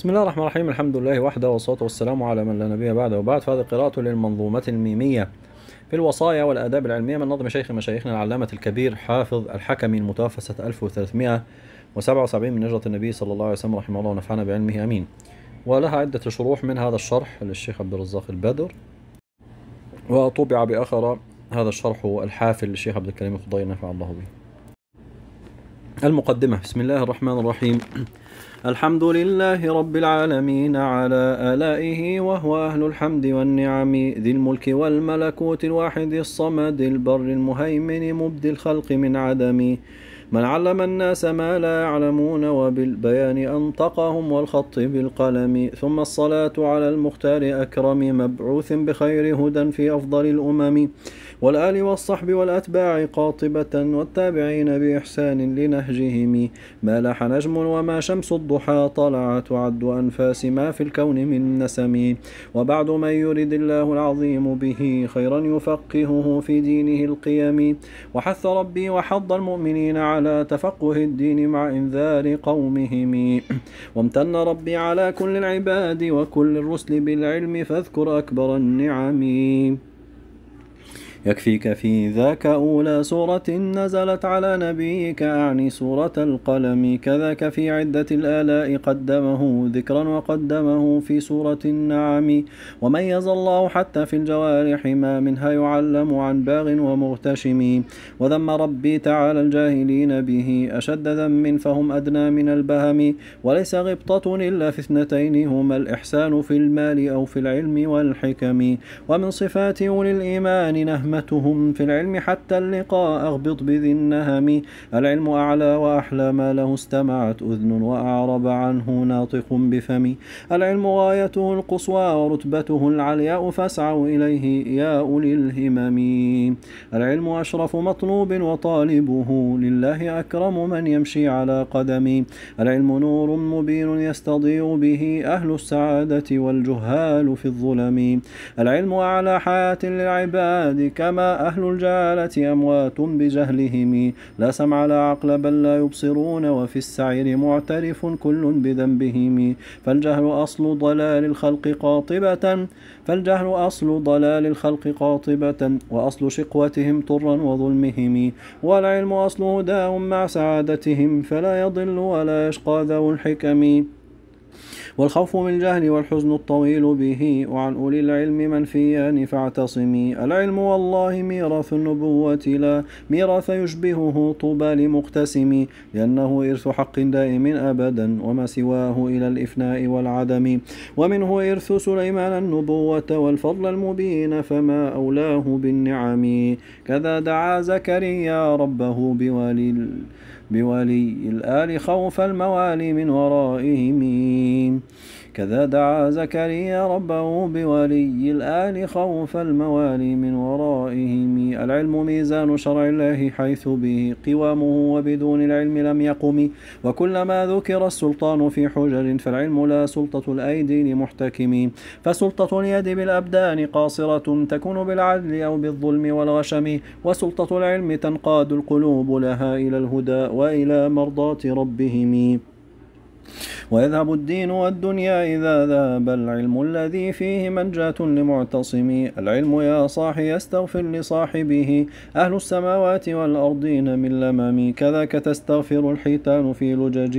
بسم الله الرحمن الرحيم الحمد لله وحده والصلاة والسلام على من لا نبي بعده وبعد فهذه قراءة للمنظومة الميمية في الوصايا والآداب العلمية من نظم شيخ مشايخنا العلامة الكبير حافظ الحكمي المتوفى سنة 1377 من هجرة النبي صلى الله عليه وسلم رحمه الله ونفعنا بعلمه أمين ولها عدة شروح من هذا الشرح للشيخ عبد الرزاق البدر وطبع بأخر هذا الشرح الحافل للشيخ عبد الكريم الخضير نفع الله به المقدمة بسم الله الرحمن الرحيم الحمد لله رب العالمين على آلائه وهو أهل الحمد والنعم ذي الملك والملكوت الواحد الصمد البر المهيمن مبدي الخلق من عدم من علم الناس ما لا يعلمون وبالبيان أنطقهم والخط بالقلم ثم الصلاة على المختار أكرم مبعوث بخير هدى في أفضل الأمم والآل والصحب والأتباع قاطبة والتابعين بإحسان لنهجهم ما لح نجم وما شمس الضحى طلع تعد أنفاس ما في الكون من نسم وبعد من يرد الله العظيم به خيرا يفقهه في دينه القيم وحث ربي وحض المؤمنين على على تفقه الدين مع إنذار قومهم وامتن ربي على كل العباد وكل الرسل بالعلم فاذكر أكبر النعم يكفيك في ذاك أولى سورة نزلت على نبيك أعني سورة القلم كذاك في عدة الآلاء قدمه ذكرا وقدمه في سورة النعم وميز الله حتى في الجوارح ما منها يعلم عن باغ ومغتشم وذم ربي تعالى الجاهلين به أشد ذم فهم أدنى من البهم وليس غبطة إلا في اثنتين هما الإحسان في المال أو في العلم والحكم ومن صفات أولي الإيمان نهم زهمتهم في العلم حتى اللقاء أغبط بذي النهم العلم أعلى وأحلى ما له استمعت أذن وأعرب عنه ناطق بفم العلم غايته القصوى ورتبته العلياء فاسعوا إليه يا أولي الهمم العلم أشرف مطلوب وطالبه لله أكرم من يمشي على قدم العلم نور مبين يستضيء به أهل السعادة والجهال في الظلم العلم أعلى حياة للعباد كما أهل الجهالة أموات بجهلهم لا سمع لا عقل بل لا يبصرون وفي السعير معترف كل بذنبهم فالجهل أصل ضلال الخلق قاطبة فالجهل أصل ضلال الخلق قاطبة وأصل شقوتهم طرا وظلمهم والعلم أصل هداهم مع سعادتهم فلا يضل ولا يشقى ذو الحكم والخوف من الجهل والحزن الطويل به وعن أولي العلم منفيان فاعتصمي العلم والله ميراث النبوة لا ميراث يشبهه طوبى لمقتسم لأنه إرث حق دائم أبدا وما سواه إلى الإفناء والعدم ومنه إرث سليمان النبوة والفضل المبين فما أولاه بالنعم كذا دعا زكريا ربه بولي بولي الآل خوف الموالي من ورائهم الرحيم كذا دعا زكريا ربه بولي الآل خوف الموالي من ورائهم العلم ميزان شرع الله حيث به قوامه وبدون العلم لم يقم وكلما ذكر السلطان في حجر فالعلم لا سلطة الأيدي لمحتكم فسلطة اليد بالأبدان قاصرة تكون بالعدل أو بالظلم والغشم وسلطة العلم تنقاد القلوب لها إلى الهدى وإلى مرضاة ربهم ويذهب الدين والدنيا إذا ذهب العلم الذي فيه منجاة لمعتصمي العلم يا صاحي يستغفر لصاحبه أهل السماوات والأرضين من لمم كذاك تستغفر الحيتان في لجج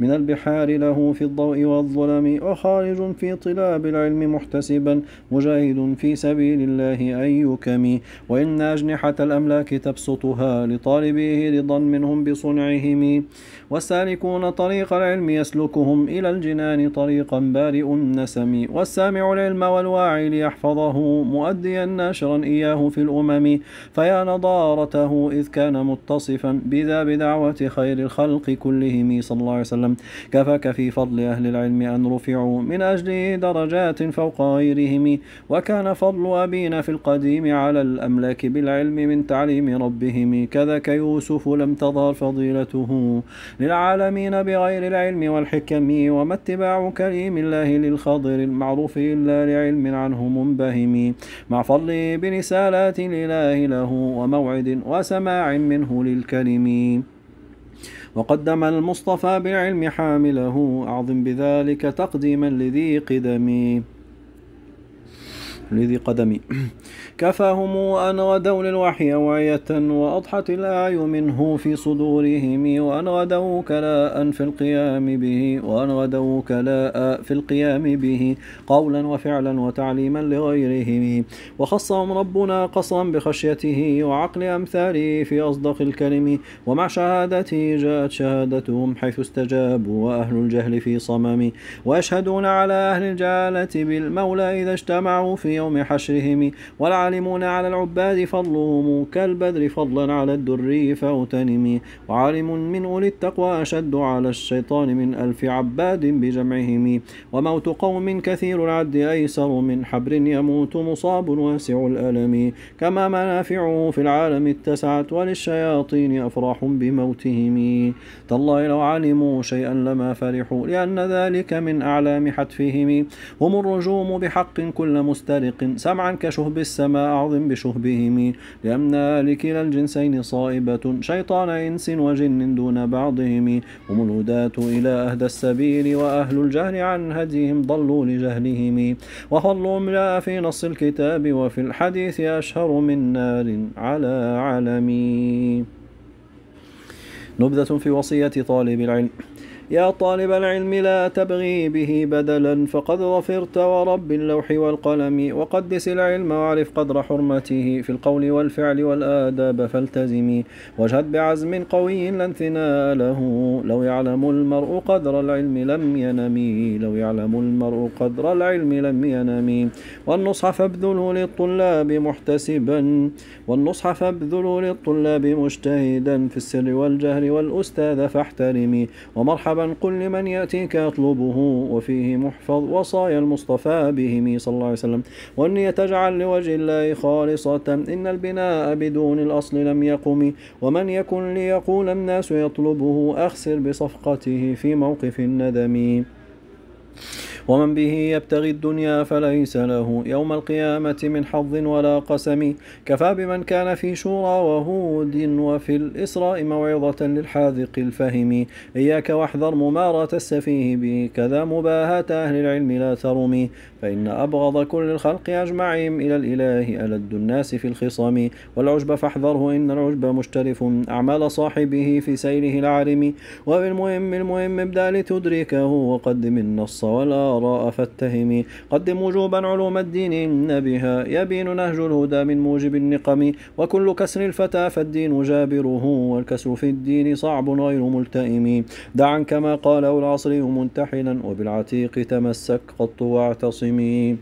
من البحار له في الضوء والظلم وخارج في طلاب العلم محتسبا مجاهد في سبيل الله أيكم وإن أجنحة الأملاك تبسطها لطالبيه رضا منهم بصنعهم والسالكون طريق العلم يسلكهم إلى الجنان طريقا بارئ النسم والسامع العلم والواعي ليحفظه مؤديا ناشرا إياه في الأمم فيا نضارته إذ كان متصفا بذا بدعوة خير الخلق كلهم صلى الله عليه وسلم كفاك في فضل أهل العلم أن رفعوا من أجله درجات فوق غيرهم وكان فضل أبينا في القديم على الأملاك بالعلم من تعليم ربهم كذاك يوسف لم تظهر فضيلته للعالمين بغير العلم والحكم وما اتباع كريم الله للخضر المعروف إلا لعلم عنه منبهم مع فضله برسالات الإله له وموعد وسماع منه للكلم وقدم المصطفى بالعلم حامله أعظم بذلك تقديما لذي قدمي لذي قدمي كفاهم أن غدوا للوحي وعية وأضحت الآي منه في صدورهم وأن غدوا كلاء في القيام به وأن غدوا كلاء في القيام به قولا وفعلا وتعليما لغيرهم وخصهم ربنا قصرا بخشيته وعقل أمثاله في أصدق الكلم ومع شهادته جاءت شهادتهم حيث استجابوا وأهل الجهل في صمم ويشهدون على أهل الجهالة بالمولى إذا اجتمعوا في يوم حشرهم والعالمون على العباد فضلهم كالبدر فضلا على الدر فاغتنم وعالم من أولي التقوى أشد على الشيطان من ألف عباد بجمعهم وموت قوم كثير العد أيسر من حبر يموت مصاب واسع الألم كما منافعه في العالم اتسعت وللشياطين أفراح بموتهم تالله لو علموا شيئا لما فرحوا لأن ذلك من أعلام حتفهم هم الرجوم بحق كل مستر حارق سمعا كشهب السماء أعظم بشهبهم لأن لكلا الجنسين صائبة شيطان إنس وجن دون بعضهم هم الهداة إلى أهدى السبيل وأهل الجهل عن هديهم ضلوا لجهلهم وفضلهم لا في نص الكتاب وفي الحديث أشهر من نار على علم نبذة في وصية طالب العلم يا طالب العلم لا تبغي به بدلا فقد ظفرت ورب اللوح والقلم وقدس العلم واعرف قدر حرمته في القول والفعل والآداب فالتزمي واجهد بعزم قوي لا انثناء له لو يعلم المرء قدر العلم لم ينمي لو يعلم المرء قدر العلم لم ينمي والنصح فابذلوا للطلاب محتسبا والنصح فابذلوا للطلاب مجتهدا في السر والجهر والأستاذ فاحترمي ومرحبا مرحبا قل لمن يأتيك يطلبه وفيه محفظ وصايا المصطفى به صلى الله عليه وسلم والنية تجعل لوجه الله خالصة إن البناء بدون الأصل لم يقم ومن يكن ليقول الناس يطلبه أخسر بصفقته في موقف الندم ومن به يبتغي الدنيا فليس له يوم القيامة من حظ ولا قسم كفى بمن كان في شورى وهود وفي الإسراء موعظة للحاذق الفهم إياك واحذر ممارة السفيه به كذا مباهة أهل العلم لا ترمي فإن أبغض كل الخلق أجمعهم إلى الإله ألد الناس في الخصم والعجب فاحذره إن العجب مشترف أعمال صاحبه في سيره العارم وبالمهم المهم ابدأ لتدركه وقدم النص والآراء فاتهمي قدم وجوبا علوم الدين إن بها يبين نهج الهدى من موجب النقم وكل كسر الفتى فالدين جابره والكسر في الدين صعب غير ملتئم دعا كما قاله العصري منتحلا وبالعتيق تمسك قط واعتصمي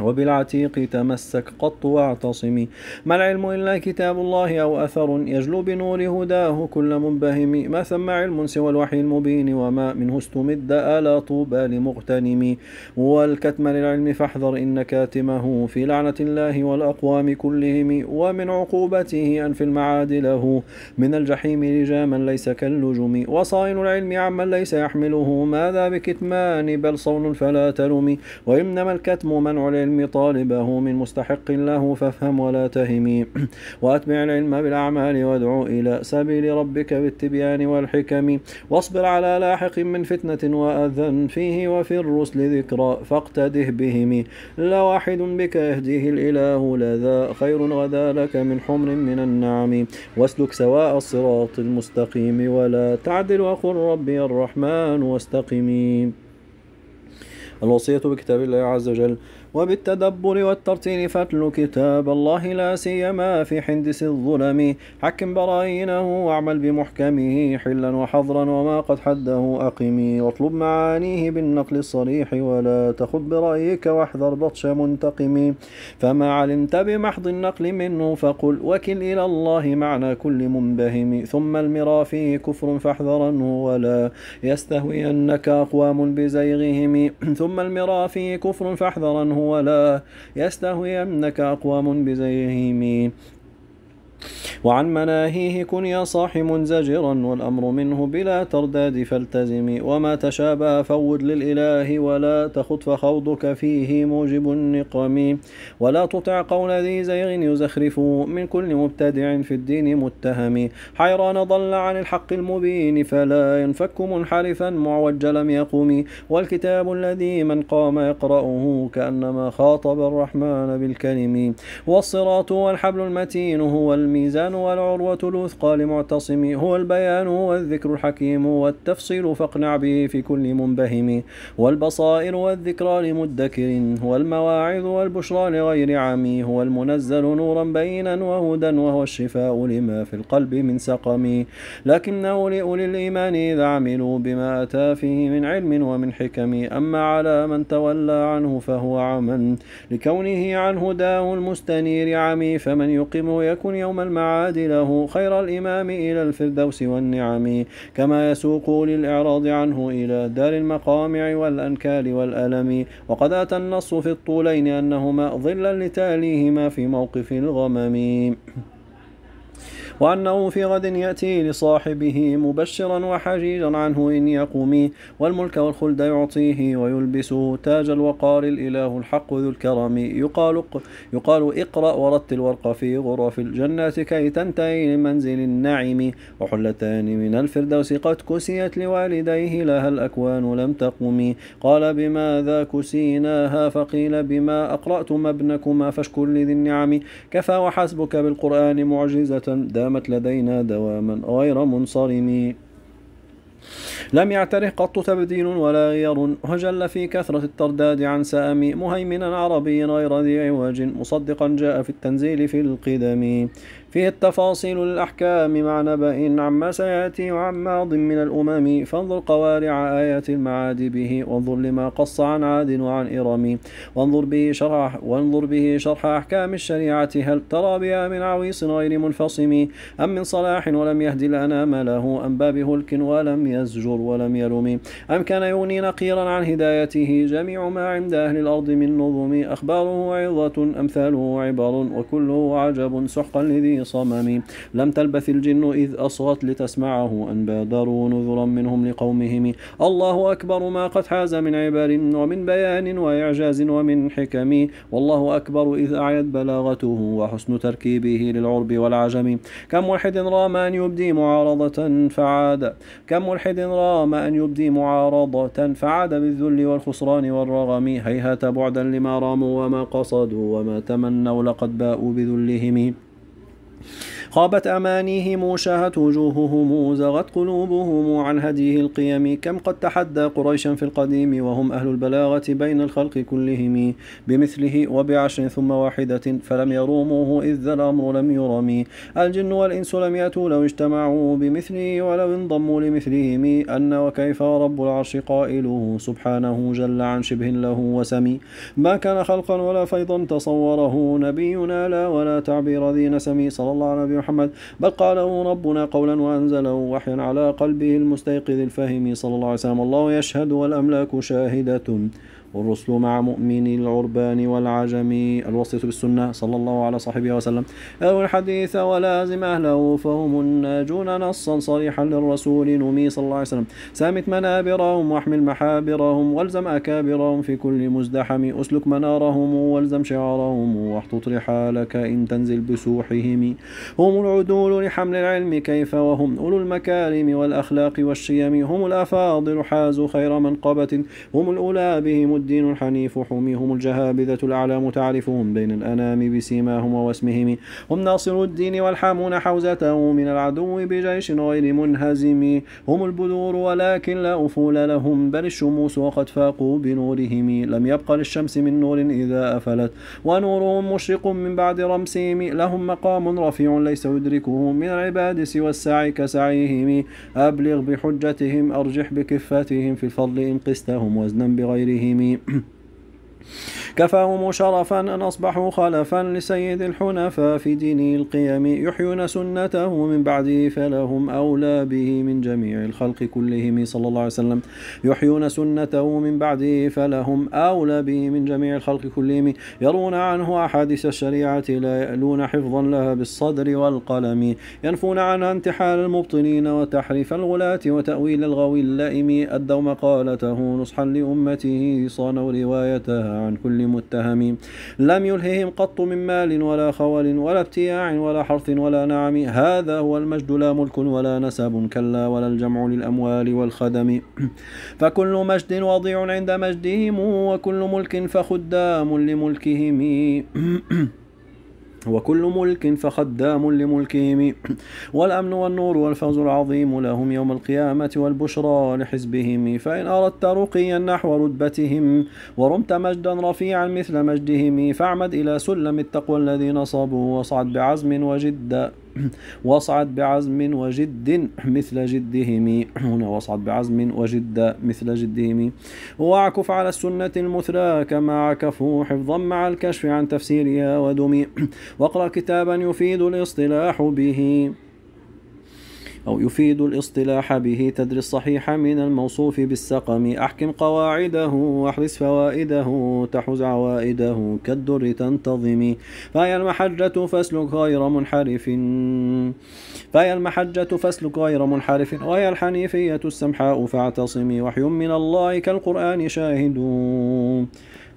وبالعتيق تمسك قط واعتصم ما العلم إلا كتاب الله أو أثر يجلو بنور هداه كل منبهم ما ثم علم سوى الوحي المبين وما منه استمد ألا طوبى لمغتنم والكتم للعلم فاحذر إن كاتمه في لعنة الله والأقوام كلهم ومن عقوبته أن في المعاد له من الجحيم لجاما ليس كاللجم وصائن العلم عمن ليس يحمله ماذا بكتمان بل صون فلا تلم وإنما الكتم منع العلم طالبه من مستحق له فافهم ولا تهمي وأتبع العلم بالأعمال وادعو إلى سبيل ربك بالتبيان والحكم واصبر على لاحق من فتنة وأذى فيه وفي الرسل ذكرى فاقتده بهم لواحد بك يهديه الإله لذا خير غدا لك من حمر من النعم واسلك سواء الصراط المستقيم ولا تعدل وقل ربي الرحمن واستقم الوصية بكتاب الله عز وجل وبالتدبر والترتيل فاتل كتاب الله لا سيما في حندس الظلم حكم براينه واعمل بمحكمه حلا وحظرا وما قد حده أقم واطلب معانيه بالنقل الصريح ولا تخذ برأيك واحذر بطش منتقم فما علمت بمحض النقل منه فقل وكل إلى الله معنى كل منبهم ثم المرا فيه كفر فاحذرنه ولا يستهوينك أقوام بزيغهم ثم المرا فيه كفر فاحذرنه ولا يستهوينك أقوام بزيهم وعن مناهيه كن يا صاح منزجرا والأمر منه بلا ترداد فالتزم وما تشابه فود للإله ولا تخط فخوضك فيه موجب النقم ولا تطع قول ذي زيغ يزخرف من كل مبتدع في الدين متهم حيران ضل عن الحق المبين فلا ينفك منحرفا معوج لم يقم والكتاب الذي من قام يقرأه كأنما خاطب الرحمن بالكلم والصراط والحبل المتين هو الم الميزان والعروة الوثقى لمعتصم هو البيان والذكر الحكيم والتفصيل فاقنع به في كل منبهم والبصائر والذكرى لمدكر هو المواعظ والبشرى لغير عمي هو المنزل نورا بينا وهدى وهو الشفاء لما في القلب من سقم لكنه لأولي الإيمان إذا عملوا بما أتى فيه من علم ومن حكم أما على من تولى عنه فهو عمن لكونه عن هداه المستنير عمي فمن يقيم يكن يوما المعاد له خير الإمام إلى الفردوس والنعم كما يسوق للإعراض عنه إلى دار المقامع والأنكال والألم وقد أتى النص في الطولين أنهما ظلا لتاليهما في موقف الغمم وأنه في غد يأتي لصاحبه مبشرا وحجيجا عنه إن يقومي والملك والخلد يعطيه ويلبسه تاج الوقار الإله الحق ذو الكرم يقال, يقال اقرأ ورتل الورق في غرف الجنة كي تنتهي لمنزل النعيم وحلتان من الفردوس قد كسيت لوالديه لها الأكوان لم تقوم قال بماذا كسيناها فقيل بما أقرأتم ابنكما فاشكر لذي النعم كفى وحسبك بالقرآن معجزة دام دامت لدينا دواما غير منصرم لم يعتره قط تبديل ولا غير وجل في كثرة الترداد عن سأم مهيمنا عربي غير ذي عوج مصدقا جاء في التنزيل في القدم فيه التفاصيل الأحكام مع نبأ عما سيأتي وعن ماض من الأمم فانظر قوارع آيات المعاد به وانظر لما قص عن عاد وعن إرم وانظر به شرح وانظر به شرح أحكام الشريعة هل ترى بها من عويص غير منفصم أم من صلاح ولم يهد الأنام له أم باب هلك ولم يزجر ولم يلم أم كان يغني نقيرا عن هدايته جميع ما عند أهل الأرض من نظم أخباره عظة أمثاله عبر وكله عجب سحقا لذي صمم لم تلبث الجن إذ أصغت لتسمعه أن بادروا نذرا منهم لقومهم الله أكبر ما قد حاز من عبر ومن بيان وإعجاز ومن حكم والله أكبر إذ أعيت بلاغته وحسن تركيبه للعرب والعجم كم واحد رام أن يبدي معارضة فعاد كم ملحد رام أن يبدي معارضة فعاد بالذل والخسران والرغم هيهات بعدا لما راموا وما قصدوا وما تمنوا لقد باءوا بذلهم خابت أمانيهم وشاهت وجوههم زغت قلوبهم عن هديه القيم كم قد تحدى قريشا في القديم وهم أهل البلاغة بين الخلق كلهم بمثله وبعشر ثم واحدة فلم يروموه إذ ذا الأمر لم يرم الجن والإنس لم يأتوا لو اجتمعوا بمثله ولو انضموا لمثلهم أن وكيف رب العرش قائله سبحانه جل عن شبه له وسمي ما كان خلقا ولا فيضا تصوره نبينا لا ولا تعبير ذي نسمي صلى الله عليه محمد بل قاله ربنا قولا وأنزله وحيا على قلبه المستيقظ الفهم صلى الله عليه وسلم الله يشهد والأملاك شاهدة والرسل مع مؤمن العربان والعجم الوصية بالسنة صلى الله على صاحبه وسلم أو الحديث ولازم أهله فهم الناجون نصا صريحا للرسول نمي صلى الله عليه وسلم سامت منابرهم واحمل محابرهم والزم أكابرهم في كل مزدحم أسلك منارهم والزم شعارهم واحطط رحالك إن تنزل بسوحهم هم العدول لحمل العلم كيف وهم أولو المكارم والأخلاق والشيم هم الأفاضل حازوا خير منقبة هم الأولى بهم الدين الحنيف حميهم الجهابذة الأعلام تعرفهم بين الأنام بسيماهم واسمهم هم ناصر الدين والحامون حوزته من العدو بجيش غير منهزم هم البذور ولكن لا أفول لهم بل الشموس وقد فاقوا بنورهم لم يبق للشمس من نور إذا أفلت ونورهم مشرق من بعد رمسهم لهم مقام رفيع ليس يدركه من العباد سوى السعي كسعيهم أبلغ بحجتهم أرجح بكفتهم في الفضل إن قستهم وزنا بغيرهم Hmm. كفاهم شرفا أن أصبحوا خلفا لسيد الحنفاء في دين القيم يحيون سنته من بعده فلهم أولى به من جميع الخلق كلهم صلى الله عليه وسلم يحيون سنته من بعده فلهم أولى به من جميع الخلق كلهم يرون عنه أحاديث الشريعة لا يألون حفظا لها بالصدر والقلم ينفون عنها انتحال المبطنين وتحريف الغلاة وتأويل الغوي اللائم أدوا مقالته نصحا لأمته صانوا روايتها عن كل متهم لم يلههم قط من مال ولا خول ولا ابتياع ولا حرث ولا نعم هذا هو المجد لا ملك ولا نسب كلا ولا الجمع للأموال والخدم فكل مجد وضيع عند مجدهم وكل ملك فخدام لملكهم وكل ملك فخدام لملكهم والأمن والنور والفوز العظيم لهم يوم القيامة والبشرى لحزبهم فإن أردت رقيا نحو رتبتهم ورمت مجدا رفيعا مثل مجدهم فاعمد إلى سلم التقوى الذي نصبوا واصعد بعزم وجد واصعد بعزم وجد مثل جدهم هنا واصعد بعزم وجد مثل جدهم واعكف على السنة المثلى كما عكفوا حفظا مع الكشف عن تفسيرها ودمي واقرأ كتابا يفيد الاصطلاح به أو يفيد الاصطلاح به تدري الصحيح من الموصوف بالسقم أحكم قواعده واحرص فوائده تحوز عوائده كالدر تنتظم فهي المحجة فاسلك غير منحرف فهي المحجة فاسلك غير منحرف وهي الحنيفية السمحاء فاعتصمي وحي من الله كالقرآن شاهدون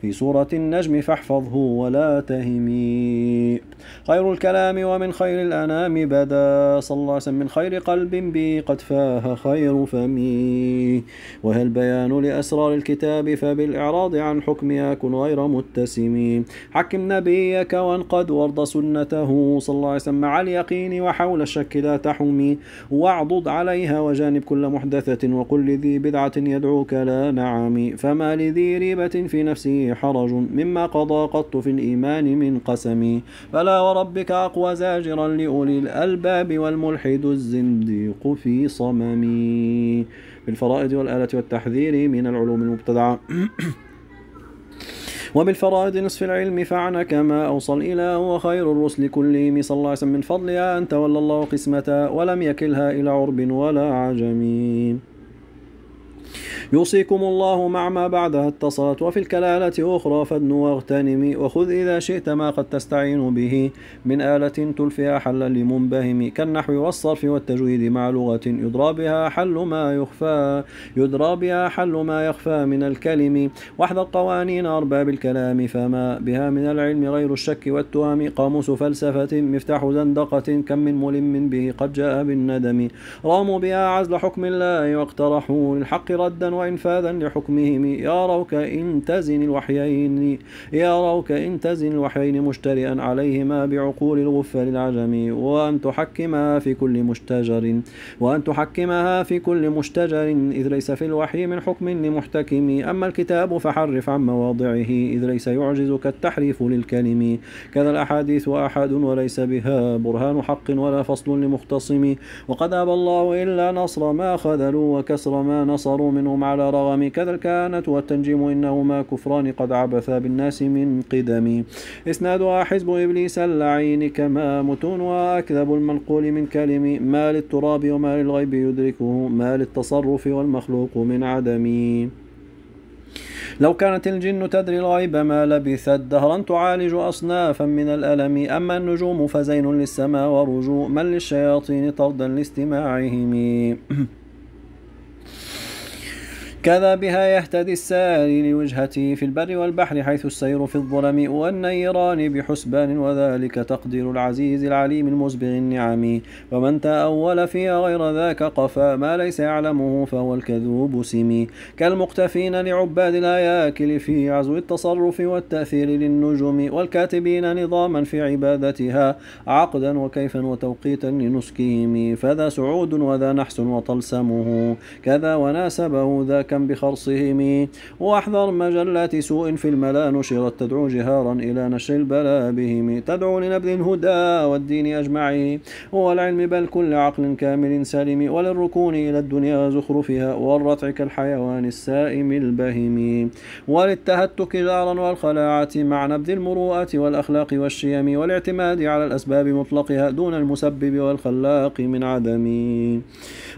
في سورة النجم فاحفظه ولا تهمي خير الكلام ومن خير الأنام بدا صلى الله عليه وسلم من خير قلب بي قد فاه خير فمي وهي البيان لأسرار الكتاب فبالإعراض عن حكمها كن غير متسم حكم نبيك وانقد وارض سنته صلى الله عليه وسلم مع اليقين وحول الشك لا تحمي واعضد عليها وجانب كل محدثة وقل لذي بدعة يدعوك لا نعم فما لذي ريبة في نفسه حرج مما قضى قط في الإيمان من قسم فلا وربك أقوى زاجرا لأولي الألباب والملحد الزنديق في صمم بالفرائض والآلة والتحذير من العلوم المبتدعة وبالفرائض نصف العلم فعن كما إلى هو خير الرسل كلهم صلى الله عليه وسلم من فضلها أن تولى الله قسمتها ولم يكلها إلى عرب ولا عجم يوصيكم الله مع ما بعدها اتصلت وفي الكلالة أخرى فادن واغتنمي وخذ إذا شئت ما قد تستعين به من آلة تلفها حلا لمنبهم كالنحو والصرف والتجويد مع لغة يدرى بها حل ما يخفى يدرى بها حل ما يخفى من الكلم واحذر قوانين أرباب الكلام فما بها من العلم غير الشك والتهم قاموس فلسفة مفتاح زندقة كم من ملم به قد جاء بالندم راموا بها عزل حكم الله واقترحوا للحق ردا وإنفاذا لحكمهم يروك إن تزن الوحيين يروك إن تزن الوحيين مشترئا عليهما بعقول الغفال العجم وأن تحكمها في كل مشتجر وأن تحكمها في كل مشتجر إذ ليس في الوحي من حكم لمحتكم أما الكتاب فحرف عن مواضعه إذ ليس يعجزك التحريف للكلم كذا الأحاديث أحد وليس بها برهان حق ولا فصل لمختصم وقد أبى الله إلا نصر ما خذلوا وكسر ما نصروا منهم على رغم كذا الكهنة والتنجيم إنهما كفران قد عبثا بالناس من قدم إسنادها حزب إبليس اللعين كما متونها أكذب المنقول من كلم ما للتراب وما للغيب يدركه ما للتصرف والمخلوق من عدم لو كانت الجن تدري الغيب ما لبثت دهرا تعالج أصنافا من الألم أما النجوم فزين للسماء ورجوء من للشياطين طردا لاستماعهم كذا بها يهتدي الساري لوجهته في البر والبحر حيث السير في الظلم والنيران بحسبان وذلك تقدير العزيز العليم المسبغ النعم ومن تأول في غير ذاك قفا ما ليس يعلمه فهو الكذوب سمي كالمقتفين لعباد الآياكل في عزو التصرف والتأثير للنجوم والكاتبين نظاما في عبادتها عقدا وكيفا وتوقيتا لنسكهم فذا سعود وذا نحس وطلسمه كذا وناسبه ذاك بخرصهم واحذر مجلات سوء في الملا نشرت تدعو جهارا إلى نشر البلا بهم تدعو لنبذ الهدى والدين أجمعه والعلم بل كل عقل كامل سالم وللركون إلى الدنيا زخرفها والرتع كالحيوان السائم البهم وللتهتك جارا والخلاعة مع نبذ المروءة والأخلاق والشيم والاعتماد على الأسباب مطلقها دون المسبب والخلاق من عدم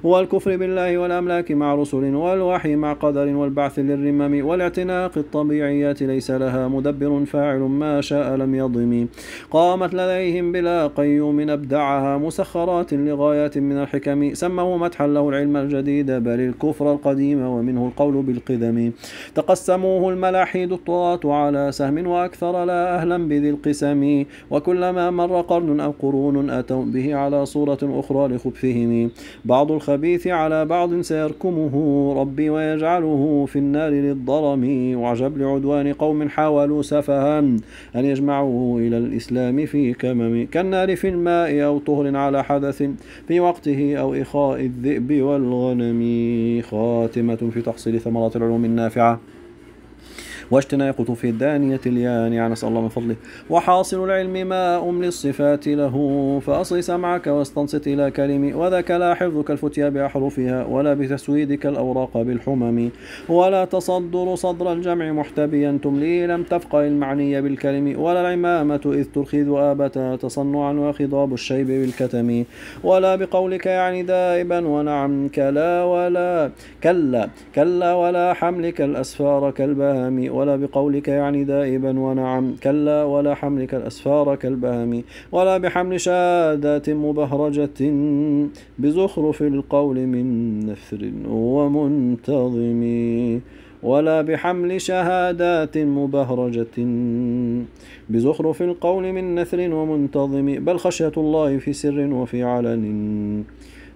والكفر بالله والأملاك مع رسل والوحي مع مع قدر والبعث للرمم والاعتناق الطبيعيات ليس لها مدبر فاعل ما شاء لم يضم قامت لديهم بلا قيوم أبدعها مسخرات لغايات من الحكم سموا مدحا له العلم الجديد بل الكفر القديم ومنه القول بالقدم تقسموه الملاحيد الطغاة على سهم وأكثر لا أهلا بذي القسم وكلما مر قرن أو قرون أتوا به على صورة أخرى لخبثهم بعض الخبيث على بعض سيركمه ربي ويا يجعله في النار للضرم وعجب لعدوان قوم حاولوا سفها أن يجمعوه إلى الإسلام في كمم كالنار في الماء أو طهر على حدث في وقته أو إخاء الذئب والغنم خاتمة في تحصيل ثمرات العلوم النافعة واجتناء في الدانية يعني نسأل الله من فضله وحاصل العلم ماء للصفات له فأصغ سمعك واستنصت إلى كلمي وذاك لا حفظك الفتيا بأحرفها ولا بتسويدك الأوراق بالحمم ولا تصدر صدر الجمع محتبيا تملي لم تفق المعني بالكلم ولا العمامة إذ ترخذ آبتا تصنعا وخضاب الشيب بالكتم ولا بقولك يعني دائبا ونعم كلا ولا كلا كلا ولا حملك الأسفار كالبهم ولا بقولك يعني دائبا ونعم كلا ولا حملك الأسفار كالبهم ولا بحمل شادات مبهرجة بزخرف القول من نثر ومنتظم ولا بحمل شهادات مبهرجة بزخرف القول من نثر ومنتظم بل خشية الله في سر وفي علن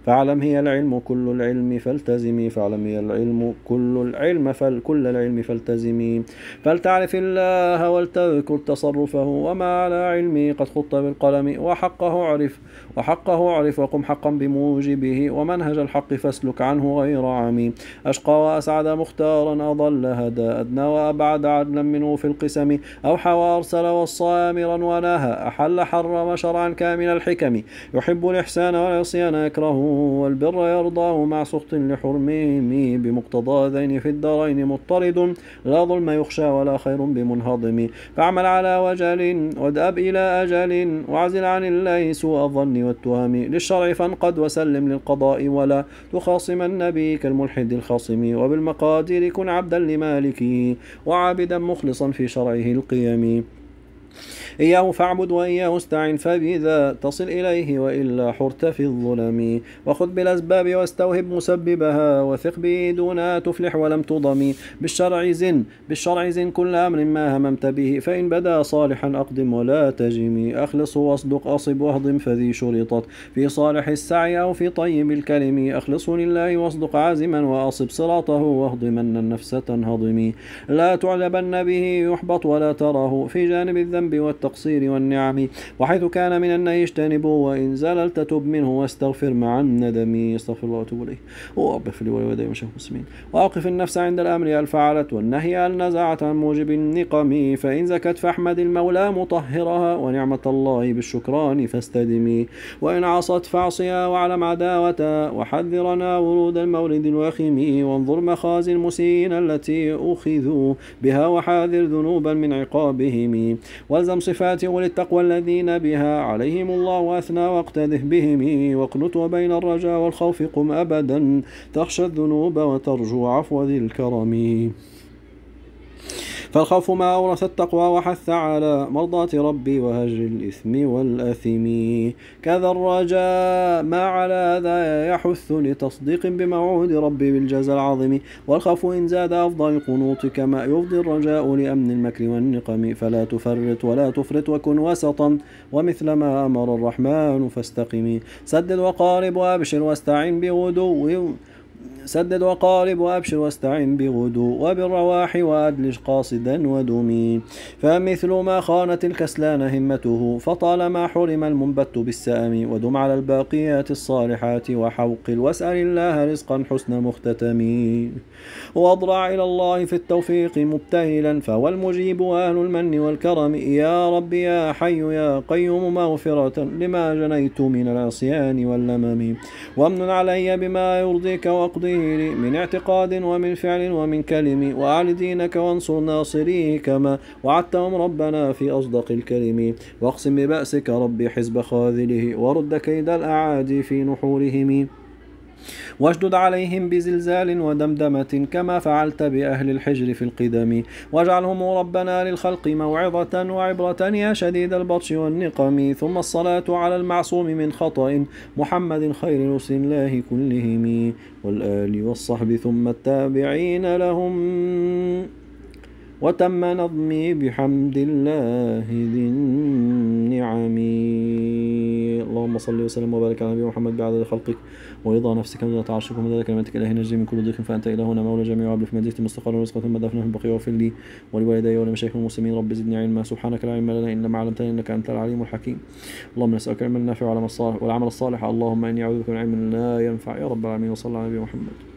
فاعلم هي العلم كل العلم فالتزمي فاعلم هي العلم كل العلم فالكل العلم فالتزمي فلتعرف الله ولتذكر تصرفه وما على علمي قد خط بالقلم وحقه اعرف وحقه اعرف وقم حقا بموجبه ومنهج الحق فاسلك عنه غير عمي أشقى وأسعد مختارا أضل هدى أدنى وأبعد عدلا منه في القسم أوحى وأرسل وصى آمرا ونهى أحل حرم شرعا كامل الحكم يحب الإحسان والعصيان يكرهه والبر يرضاه مع سخط لحرمه بمقتضى ذين في الدارين مضطرد لا ظلم يخشى ولا خير بمنهضم فاعمل على وجل وادأب إلى أجل وعزل عن الله سوء الظن والتهم للشرع فانقد وسلم للقضاء ولا تخاصم النبي كالملحد الخاصم وبالمقادير كن عبدا لمالكه وعابدا مخلصا في شرعه القيم إياه فاعبد وإياه استعن فبذا تصل إليه وإلا حرت في الظلم وخذ بالأسباب واستوهب مسببها وثق به دونها تفلح ولم تضم بالشرع زن بالشرع زن كل أمر ما هممت به فإن بدا صالحا أقدم ولا تجم أخلص واصدق أصب واهضم فذي شرطت في صالح السعي أو في طيب الكلم أخلص لله واصدق عازما وأصب صراطه واهضمن النفس تنهضم لا تعلبن به يحبط ولا تره في جانب الذنب والتقوى التقصير والنعم وحيث كان من النهي اجتنبه وإن زللت تب منه واستغفر مع الندم استغفر الله واتوب إليه وأب لي ولوالدي ومشايخ المسلمين وأوقف النفس عند الأمر فعلت والنهي نزعت عن موجب النقم فإن زكت فاحمد المولى مطهرها ونعمة الله بالشكران فاستدمي وإن عصت فاعصيا واعلم عداوتها وحذرنا ورود المولد الوخيم وانظر مخازي المسيئين التي أخذوا بها وحاذر ذنوبا من عقابهم والزم الصفات وللتقوى الذين بها عليهم الله أثنى واقتده بهم واقنط وبين الرجاء والخوف قم أبدا تخشى الذنوب وترجو عفو ذي الكرم فالخوف ما أورث التقوى وحث على مرضاة ربي وهجر الإثم والأثم كذا الرجاء ما على ذا يحث لتصديق بموعود ربي بالجزاء العظيم والخوف إن زاد أفضل القنوط كما يفضي الرجاء لأمن المكر والنقم فلا تفرط ولا تفرط وكن وسطا ومثل ما أمر الرحمن فاستقم سدد وقارب وأبشر واستعن بغدو سدد وقارب وأبشر واستعن بغدو وبالرواح وأدلج قاصدا ودمي فمثل ما خانت الكسلان همته فطالما حرم المنبت بالسأم ودم على الباقيات الصالحات وحوقل واسأل الله رزقا حسن مختتم واضرع إلى الله في التوفيق مبتهلا فهو المجيب واهل المن والكرم يا رب يا حي يا قيوم مغفرة لما جنيت من العصيان واللمم وامن علي بما يرضيك واقضي الخير من اعتقاد ومن فعل ومن كلم وأعل دينك وانصر ناصريه كما وعدتهم ربنا في أصدق الكلم واقسم ببأسك ربي حزب خاذله ورد كيد الأعادي في نحورهم واشدد عليهم بزلزال ودمدمة كما فعلت بأهل الحجر في القدم واجعلهم ربنا للخلق موعظة وعبرة يا شديد البطش والنقم ثم الصلاة على المعصوم من خطأ محمد خير رسل الله كلهم والآل والصحب ثم التابعين لهم وتم نظمي بحمد الله ذي النعم اللهم صل وسلم وبارك على نبينا محمد بعدد خلقك ورضا نفسك وذات عرشك ومدد كلمتك اله نجزي من كل ضيق فانت هنا مولى جميع عبد في مدينه مستقر ورزق ثم دفنه في البقيع وفي لي ولوالدي ولمشايخ المسلمين رب زدني علما سبحانك لا علم لنا الا ما علمتني انك انت العليم الحكيم اللهم نسالك العلم النافع والعمل الصالح والعمل الصالح اللهم اني اعوذ بك من علم لا ينفع يا رب العالمين وصلى على نبينا محمد